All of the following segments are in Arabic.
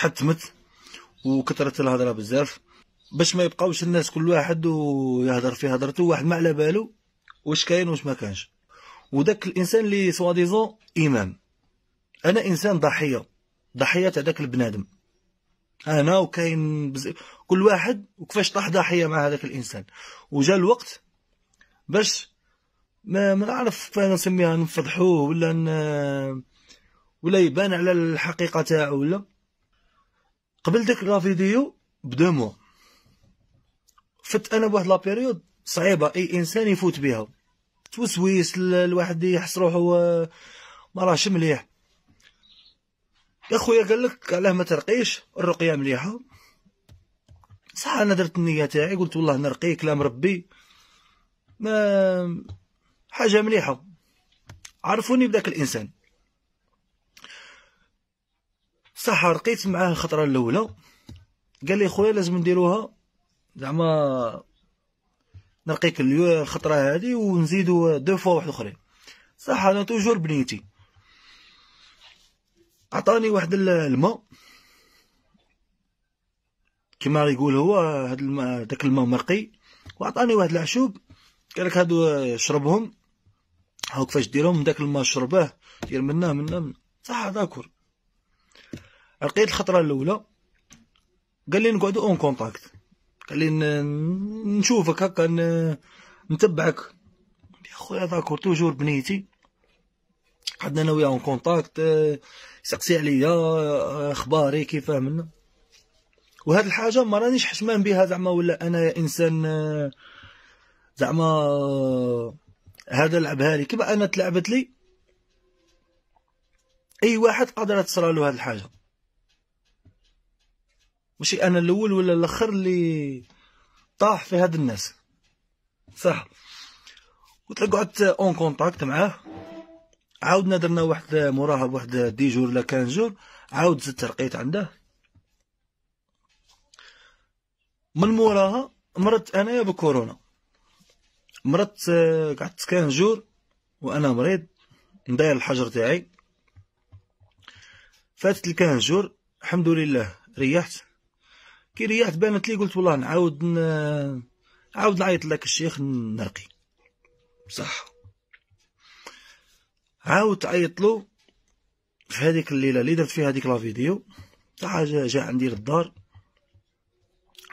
تحتمت وكثرت الهضره بزاف باش ما يبقاوش الناس كل واحد ويهضر في هضرته واحد ما على بالو واش كاين واش ما كانش وداك الانسان اللي سوا ديزون امام انا انسان ضحيه ضحيه تاع داك البنادم انا وكاين بز... كل واحد وكيفاش طاح ضحيه مع هذاك الانسان وجا الوقت باش ما ما نعرف نسميها نفضحوه ولا ن... ولا يبان على الحقيقه تاعو ولا قبل ديك لا فيديو بدو مو فت انا بواحد لا بيريود صعيبه اي انسان يفوت بها توسويس الواحد يحس روحو آه، ما راهش مليح يا خويا قال لك علاه ما ترقيش الرقيه مليحه صح انا درت النيه تاعي قلت والله نرقي كلام ربي ما حاجه مليحه عرفوني بداك الانسان صح رقيت معاه الخطره الاولى قال لي خويا لازم نديروها زعما نرقيك الخطره هذه ونزيدو دو فوا واحد اخرين صح انا توجور بنيتي عطاني واحد الماء كما يقول هو هاد الماء داك الماء مرقي وعطاني واحد العشوب قال لك هادو شربهم هاو كيفاش ديرهم داك الماء شربه دير منه منه صح داكور لقيت الخطره الاولى قال لي نقعدوا اون كونتاكت قال لي نشوفك هكا نتبعك يا خويا داكور توجور بنيتي قعدنا انا وياه اون كونتاكت سقسي عليا آه، اخباري كيف منا وهاد الحاجه ما رانيش حشمان بها زعما ولا انا انسان آه، زعما آه، هذا لعبها لي كيما انا تلعبت لي اي واحد قادر تصرى له هاد الحاجه ماشي انا الاول ولا الاخر اللي طاح في هاد الناس صح قلت قعدت اون كونتاكت معاه عاودنا درنا واحد مراهب واحد دي جور ولا كان جور عاود زدت رقيت عنده من موراها مرضت انايا بكورونا مرضت آه، قعدت كان جور وانا مريض نداير الحجر تاعي فاتت الكان جور الحمد لله ريحت كي ريحت بانت لي قلت والله نعاود نعاود نعيط لك الشيخ نرقي بصح عاود عيط له في هذيك الليله اللي درت فيها هذيك لا فيديو تاع جا, جا عندي للدار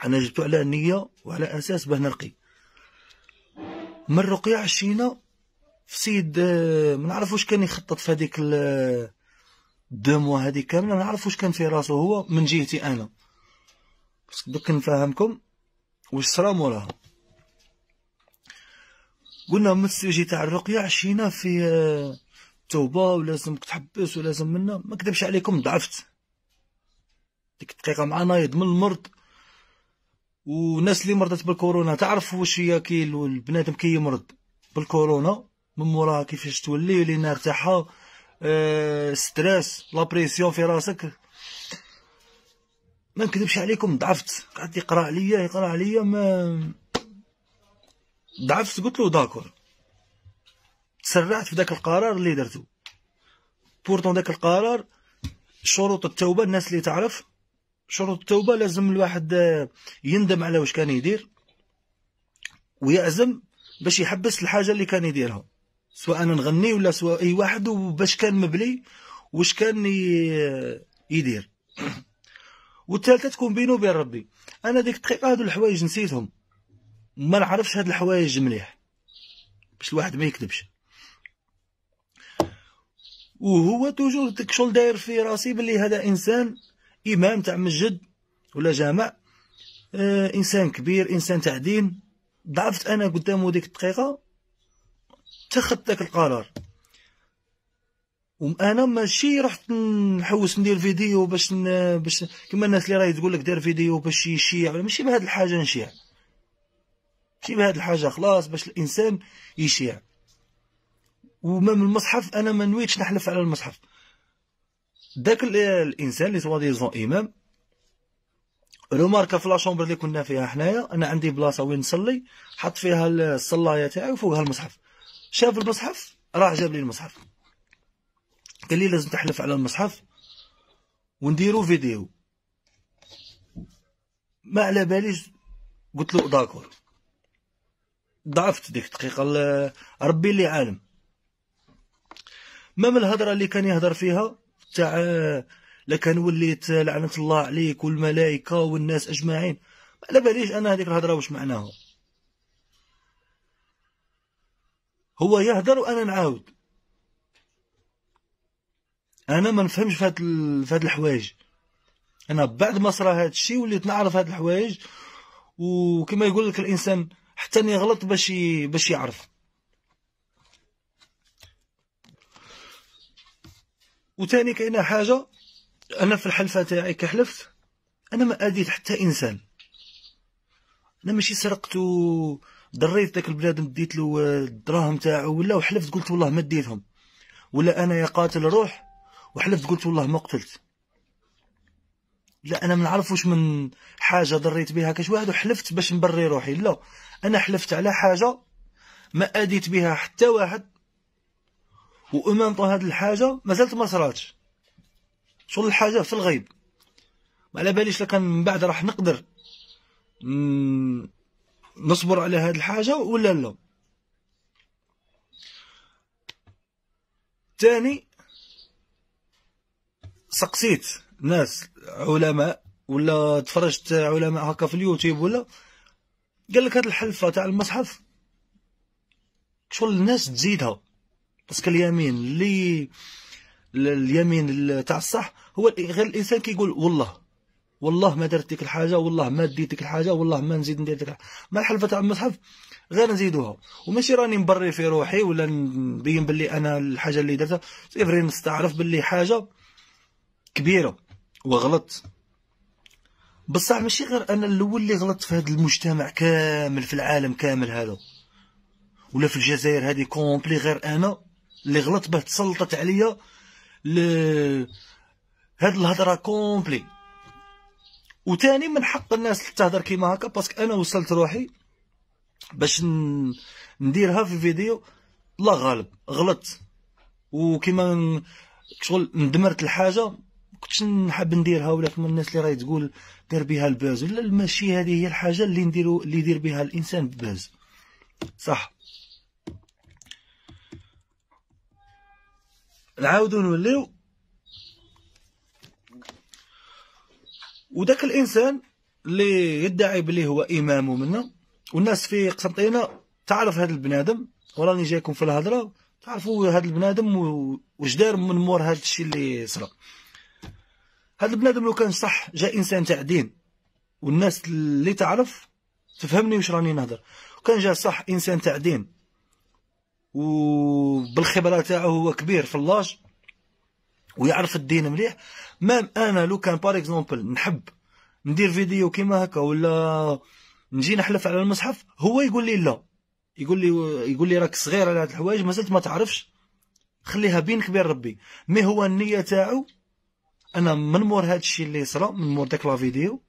انا جبتو على نيه وعلى اساس باه نرقي من الرقيه عشينا في سيد ما نعرف واش كان يخطط في هذيك الدموه هذه كامله ما نعرف واش كان في راسه هو من جهتي انا دوك نفهمكم واش صرا موراها قلنا من السوجي تاع الرقيه عشينا في آه، توبه ولازمك تحبس ولازم منا ما كذبش عليكم ضعفت ديك الدقيقه مع نايض من المرض والناس اللي مرضت بالكورونا تعرف واش هي كي البنادم كي يمرض بالكورونا من موراها كيفاش تولي الانار تاعها آه، ستريس لابريسيون في راسك ما نكذبش عليكم ضعفت قعد يقرا عليا يقرا عليا ما ضعفت قلت له داكور تسرعت في ذاك القرار اللي درته بورتون ذاك القرار شروط التوبه الناس اللي تعرف شروط التوبه لازم الواحد يندم على واش كان يدير ويعزم باش يحبس الحاجه اللي كان يديرها سواء نغني ولا سواء اي واحد وباش كان مبلي واش كان يدير والثالثه تكون بينه وبين ربي انا ديك الدقيقه هادو الحوايج نسيتهم ما نعرفش هاد الحوايج مليح باش الواحد ما يكذبش وهو توجور داك الشغل داير في راسي بلي هذا انسان امام تاع مسجد ولا جامع آه انسان كبير انسان تاع دين ضعفت انا قدامه ديك الدقيقه اتخذت ذاك القرار وانا ماشي رحت نحوس ندير فيديو باش ن... باش كما الناس اللي راهي تقول لك دار فيديو باش يشيع ماشي بهاد الحاجه نشيع ماشي بهاد الحاجه خلاص باش الانسان يشيع ومام المصحف انا ما نويتش نحلف على المصحف داك الانسان اللي سوا ديزون امام روماركا في لاشومبر اللي كنا فيها حنايا انا عندي بلاصه وين نصلي حط فيها الصلايه تاعي وفوقها المصحف شاف المصحف راح جاب لي المصحف قال لي لازم تحلف على المصحف ونديرو فيديو ما على باليش قلت له داكور ضعفت ديك الدقيقه ربي اللي عالم ما من الهضره اللي كان يهضر فيها تاع لكان وليت لعنه الله عليك والملائكه والناس اجمعين ما على باليش انا هذيك الهضره واش معناها هو يهضر وانا نعاود انا ما نفهمش في هاد الحوايج انا بعد ما صرا هاد الشيء وليت نعرف هاد الحوايج وكما يقول لك الانسان حتى غلط باش باش يعرف وتاني كاينه حاجه انا في الحلفه تاعي كحلفت انا ما اديت حتى انسان انا ماشي سرقت ودريت دريت ذاك البنادم ديت له الدراهم تاعو ولا وحلفت قلت والله ما ديتهم ولا انا يا قاتل روح وحلفت قلت والله ما قتلت لا انا ما نعرفوش من حاجه ضريت بها كاش واحد وحلفت باش نبري روحي لا انا حلفت على حاجه ما اديت بها حتى واحد وامانطو هاد الحاجه مازالت ما صراتش شغل الحاجه في الغيب ما على باليش لكان من بعد راح نقدر نصبر على هاد الحاجه ولا لا تاني سقسيت ناس علماء ولا تفرجت علماء هكا في اليوتيوب ولا قال لك هاد الحلفه تاع المصحف شغل الناس تزيدها باسكو اليمين اللي اليمين تاع الصح هو غير الانسان كيقول كي والله والله ما درت ديك الحاجه والله ما ديت ديك الحاجه والله ما نزيد ندير ديك ما الحلفه تاع المصحف غير نزيدوها وماشي راني مبري في روحي ولا نبين باللي انا الحاجه اللي درتها سي فري نستعرف باللي حاجه كبيره وغلط بصح ماشي غير انا الاول اللي غلطت في هذا المجتمع كامل في العالم كامل هذا ولا في الجزائر هذه كومبلي غير انا اللي غلط به تسلطت عليا ل هاد الهضره كومبلي وثاني من حق الناس تهضر كيما هكا باسكو انا وصلت روحي باش نديرها في فيديو الله غالب غلطت وكيما شغل ندمرت الحاجه كنتش نحب نديرها ولا كما الناس اللي راهي تقول دير بها الباز لا ماشي هذه هي الحاجه اللي نديرو اللي يدير بها الانسان باز صح نعاودو نوليو وداك الانسان اللي يدعي بلي هو امام منا والناس في قسنطينه تعرف هذا البنادم وراني جايكم في الهضره تعرفوا هذا البنادم دار من مور هذا الشيء اللي صرا هذا البنادم لو كان صح جا انسان تاع دين والناس اللي تعرف تفهمني واش راني نهضر كان جا صح انسان تاع دين وبالخبره تاعو هو كبير في اللاج ويعرف الدين مليح مام انا لو كان بار اكزومبل نحب ندير فيديو كيما هكا ولا نجي نحلف على المصحف هو يقول لي لا يقول لي يقول لي راك صغير على هاد الحوايج مازلت ما تعرفش خليها بينك بين ربي مي هو النيه تاعو انا من مور هادشي اللي صرا من مور داك لا فيديو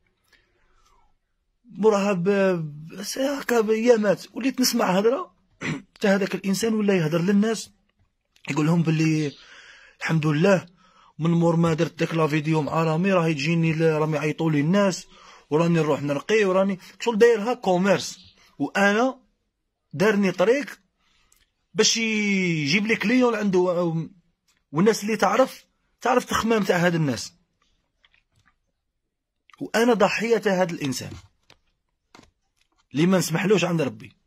ب هكا بايامات وليت نسمع هضره حتى هذاك الانسان ولا يهضر للناس يقول لهم باللي الحمد لله من مور ما درت داك لا فيديو مع رامي راهي تجيني رامي عيطوا لي الناس وراني نروح نرقي وراني شغل دايرها كوميرس وانا دارني طريق باش يجيب لي كليون عنده والناس اللي تعرف تعرف تخمام تاع هاد الناس وانا ضحيه هذا الانسان اللي ما نسمحلوش عند ربي